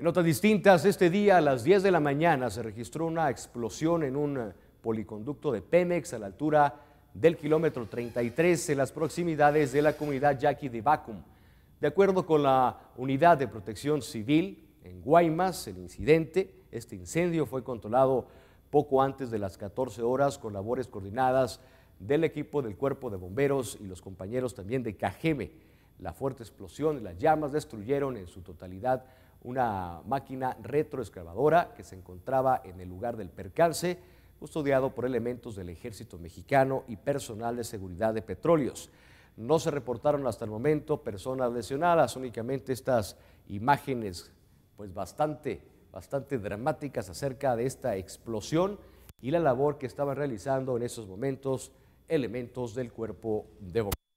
En notas distintas, este día a las 10 de la mañana se registró una explosión en un eh, policonducto de Pemex a la altura del kilómetro 33 en las proximidades de la comunidad Yaqui de Bacum. De acuerdo con la Unidad de Protección Civil en Guaymas, el incidente, este incendio fue controlado poco antes de las 14 horas con labores coordinadas del equipo del Cuerpo de Bomberos y los compañeros también de Cajeme. La fuerte explosión y las llamas destruyeron en su totalidad una máquina retroexcavadora que se encontraba en el lugar del percance, custodiado por elementos del ejército mexicano y personal de seguridad de petróleos. No se reportaron hasta el momento personas lesionadas, únicamente estas imágenes pues bastante, bastante dramáticas acerca de esta explosión y la labor que estaban realizando en esos momentos elementos del cuerpo de bomberos.